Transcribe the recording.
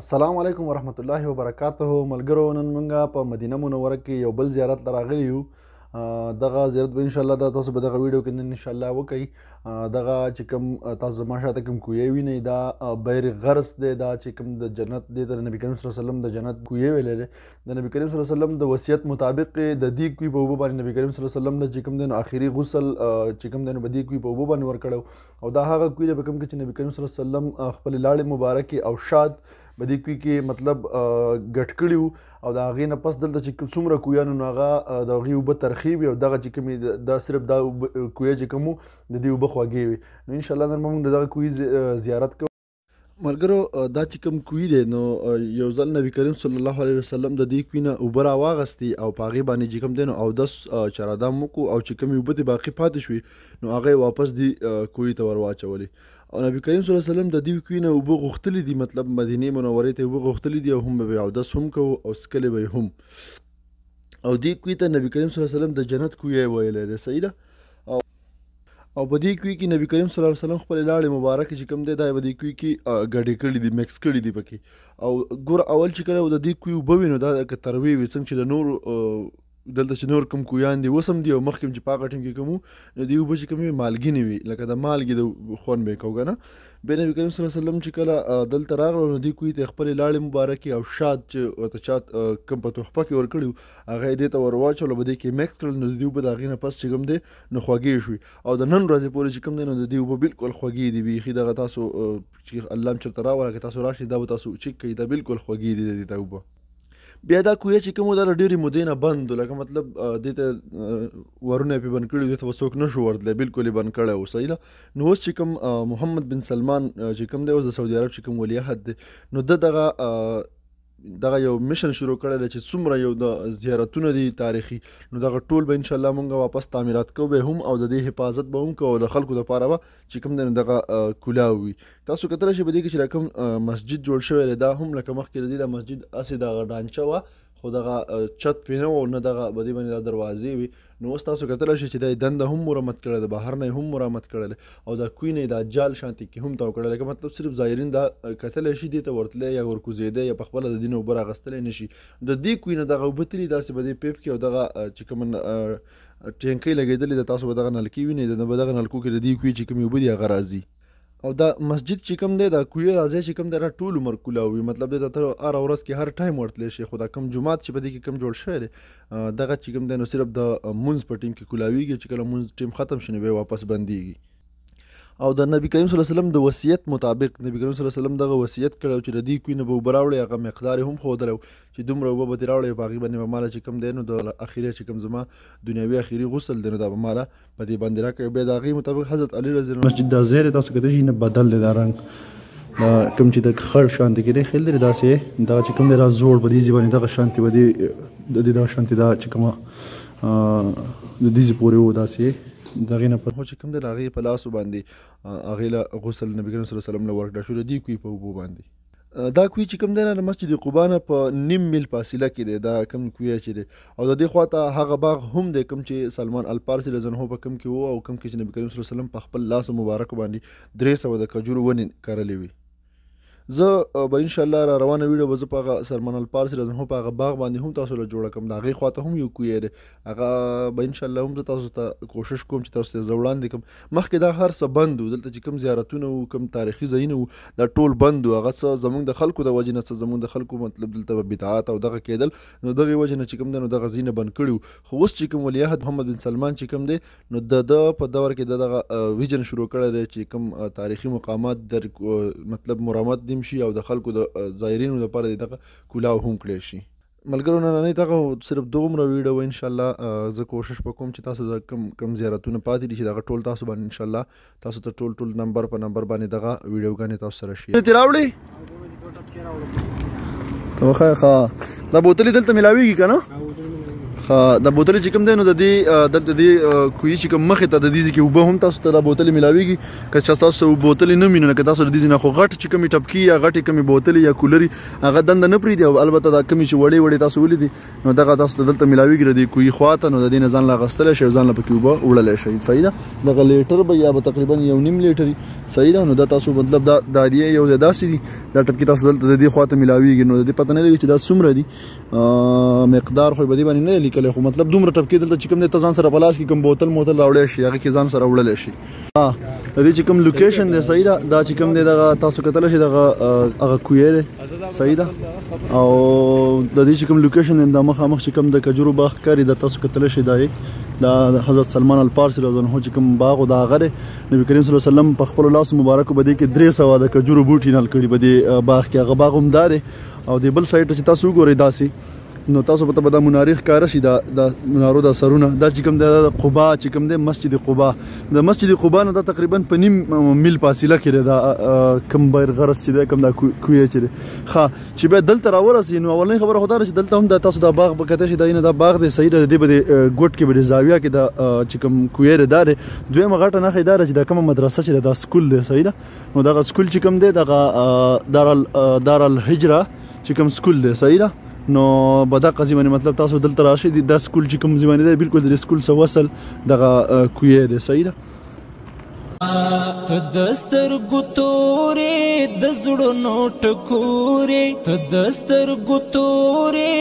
السلام علیکم ورحمت الله وبرکاته ملګرو نن موږ په مدینه منوره کې یو بل زیارت لراغلی یو دغه زیارت به ان شاء الله تاسو به دغه ویډیو کې ان شاء الله وکړي دغه چې کوم تاسو ما شاته کوم کوی ویني دا بیر غرس دی دا چې کوم د جنت دی د نبی کریم صلی الله علیه وسلم د جنت کوی ویل د نبی کریم صلی الله علیه وسلم د وصیت مطابق د دې کوی په وبو باندې نبی کریم صلی الله علیه وسلم د چې کوم د اخیری غسل چې کوم د بدی کوی په وبو باندې ورکړو او دا هغه کوی په کوم چې نبی کریم صلی الله علیه وسلم خپل لاړې مبارکي او شاد بدی کوي کې مطلب غټکړیو او دا غي نه پس دلته چې څومره کویانو ناغه دا غي وب ترخیب او دغه چې کوم دا صرف دا کوی چې کوم د دې وب خوږې وي نو ان شاء الله نن موږ دغه کوی زیارت کوو مرګرو دا چې کوم کوی دی نو یو ځل نبی کریم صلی الله علیه وسلم د دې کوی نه اوبر واغستی او پاغه باندې چې کوم دین او دس چرادم مکو او چې کوم یوبته باقی پاتې شوی نو هغه واپس دی کوی ته ورواچولی او نبی کریم صلی الله علیه وسلم د دې کوی نه اوبو غختلی دی مطلب مدینه منورې ته اوبو غختلی دی او هم به او دس هم کو او سکلی به هم او دې کوی ته نبی کریم صلی الله علیه وسلم د جنت کوی ویل دی صحیح ده او په دې کوي کې نبی کریم صلی الله علیه وسلم خپل لاړې مبارک چې کوم دی دا په دې کوي کې غډې کړې دي مکس کړې دي پکې او ګور اول چې کړو د دې کوي وبوینو دا تروي وسنګ چې د نور دلته چې نور کوم کویان دي وسم دي او مخکې چې پاغه ټیم کې کومو دی وب چې کومې مالګینې وي لکه د مالګې د خون به کوګا نه بین نبی کریم صلی الله علیه وسلم چې کله دلته راغلو نو دی کوی ته خپل لاړې مبارکي او شاد چې او ته چات کم په تحفه کې ورکړیو هغه دې ته ورواچول بده کې میکس کړل نو دی وب دا غینه پس چې کوم دی نو خوږی شوي او د نن ورځې پورې چې کوم دی نو دی وب بالکل خوږی دی بیخي دغه تاسو چې الله چې تراوله کې تاسو راشي دا تاسو چې کې دا بالکل خوږی دی دی ته وب بیا دا کوی چې کوم دا ډېری مودې نه بند لکه مطلب د ته ورونه په بند کړي د ته وسوک نشو ورتل بالکل بند کړي او صحیح نو اوس چې کوم محمد بن سلمان چې کوم دی اوس د سعودي عرب چې کوم ولیعهد نو دغه دغه یو میشن شروع کړل چې څومره یو د زیارتونه دي تاریخي نو دغه ټول به ان شاء الله مونږ واپس تعمیرات کوو به هم او د دې حفاظت به هم کوو د خلکو لپاره به چې کوم دغه دغه کلاوي تاسو کتره شي به دې کې چې کوم مسجد جوړ شوی دا هم لکه مخکې د مسجد اسې دغه ډانچه و خو دغه چت پینه او نه دغه بدی باندې د دروازې وي نو اوس تاسو کتلی شئ چې دا دنده هم مرمت کړی د بهر نه هم مرمت کړی او دا کوین دا جال شانتي کې هم تاو کړی لکه مطلب صرف ظاهرین دا کتلی شي دې ته ورتلی یا ورکوزېدی یا په خپله د دې نه اوبه راغستلی نه شي د دې کوینه دغه اوبه تلي داسې په دې پیپ کې او دغه چې کومه ټینکۍ لګېدلې د تاسو به دغه نلکې وینئ د به دغه نلکو کې د دې کوي چې کومې اوبه دي هغه راځي او دا مسجد چې کوم دی دا کوی راځي چې کوم دی را ټول عمر کولاوي مطلب دا تر هر ورځ کې هر ټایم ورتلی شي خدا کم جمعات چې په دې کې کم جوړ شوی دی دغه چې کوم دی نو صرف د مونز په ټیم کې کولاویږي چې کله مونز ټیم ختم شنه به واپس بنديږي او د نبی کریم صلی الله علیه وسلم د وصیت مطابق نبی کریم صلی الله علیه وسلم دغه وصیت کړو چې ردی کوي نه به وبراوړي هغه مقدار هم خودرو چې دومره وب به راوړي باغی باندې به مال چې کم دینو د اخیره چې کم زما دنیوي اخیری غسل دینو دا به مال په دې باندې راکړي به دغه مطابق حضرت علی رضی الله مسجد د زیر تاسو کده شي نه بدل د رنگ دا کوم چې د خړ شانتي کې نه خل لري داسې دا چې کوم د را زوړ بدی ځبانې دغه شانتي ودی د دې د شانتي دا چې کوم د دې پورې و داسې دغه نه په چې کوم د هغه په لاس باندې هغه له غسل نبی کریم صلی الله علیه وسلم له ورکړه شو دی کوي په وبو باندې دا کوي چې کوم دنه د مسجد قباء نه په نیم میل فاصله کې دی دا کوم کوي چې دی او د دې خواته هغه باغ هم دی کوم چې سلمان الفارسی له زنه په کوم کې وو او کوم کې چې نبی کریم صلی الله علیه وسلم په خپل لاس مبارک باندې درې سو د کجور ونی کارلې وي زه به ان شاء الله را روانه ویډیو به زه په سرمن الپارس له هغه په باغ باندې هم تاسو له جوړ کوم دا غي خواته هم یو کویر هغه به ان شاء الله هم تاسو ته کوشش کوم چې تاسو ته زوړان دي کوم مخکې دا هر څه بند دلته چې کوم زیارتونه او کوم تاریخي ځایونه دا ټول بند هغه څه زمونږ د خلکو د وجې نه څه زمونږ د خلکو مطلب دلته بدعات او دغه کېدل نو دغه وجې نه چې کوم نو دغه زینه بند کړو خو اوس چې کوم ولیعهد محمد بن سلمان چې کوم دی نو د د په دور کې دغه ویژن شروع کړی چې کوم تاریخي مقامات در مطلب مرامت دي تنظیم شي او د خلکو د زایرینو لپاره دغه کولاو هم کړی شي ملګرو نن نه تاغه صرف دومره ویډیو ان شاء الله زه کوشش وکوم چې تاسو د کم کم زیارتونه پاتې دي چې دا ټول تاسو باندې ان شاء الله تاسو ته ټول ټول نمبر په نمبر باندې دغه ویډیو غانې تاسو سره شي ته راوړي واخه ښا دا بوتل دلته ملاويږي کنه د بوتل چې کوم دی نو د دې د دې کوی چې کوم مخه ته د دې کې وبه هم تاسو ته د بوتل ملاويږي که چې تاسو بوتل نه مینو که تاسو د دې نه خو غټ چې کومي ټپکی یا غټي کومي بوتل یا کولري هغه دند نه پری دی البته دا کومي چې وړي وړي تاسو ولې دي نو دغه تاسو دلته ملاويږي د کوی خواته نو د دې نه ځان لا غستل شي ځان لا پکې وبه وړل شي صحیح ده دغه لیټر به یا تقریبا یو نیم لیټر صحیح ده نو دا تاسو مطلب دا د دې یو زیاده سي دي دا ټپکی تاسو دلته د دې خواته ملاويږي نو د دې پته نه لګي چې دا څومره دي مقدار خو به دې باندې نه لیکل ټکلې خو مطلب دومره ټپ دلته چې کوم د تزان سره بلاس کې کوم بوتل موتل راوړې شي هغه کې ځان سره وړل شي ها د دې چې کوم لوکیشن دی صحیح دا چې کوم دی دغه تاسو کتل شي دغه هغه کوی دی صحیح ده او د دې چې کوم لوکیشن دی د مخامخ چې کوم د کجورو باغ کاری د تاسو کتل شي دی دا حضرت سلمان الفارسی رضی الله عنه کوم باغ او دا غره نبی کریم صلی الله علیه وسلم په خپل لاس مبارک بده کې درې سوا د کجورو بوټي نال کړی بده باغ کې هغه باغ هم دار او د بل سایت چې تاسو ګورئ داسي نو تاسو په تبدا منارخ کار شي دا د منارو د سرونه دا چې کوم د قباء چې کوم د مسجد قباء د مسجد قباء نه تقریبا په نیم میل فاصله کې دا کم بیر غرس چې دا کم دا کوی چې ښا چې به دلته راورسې نو اولنۍ خبره خدای چې دلته هم د تاسو د باغ بکته شي دا نه د باغ د صحیح د دې بده ګټ کې بده زاویه کې دا چې کوم کوی ردار دوی مغټه نه خیدار چې دا کوم مدرسه چې دا سکول دی صحیح ده نو دا سکول چې کوم دی دا دار دار الهجره چې کوم سکول دی صحیح ده نو په دا قضیه باندې مطلب تاسو دلته راشي د سکول چې کوم ځمانه ده بالکل د سکول سره وصل دغه کوی دی صحیح ده ته دستر ګتورې د زړونو ټکورې ته دستر ګتورې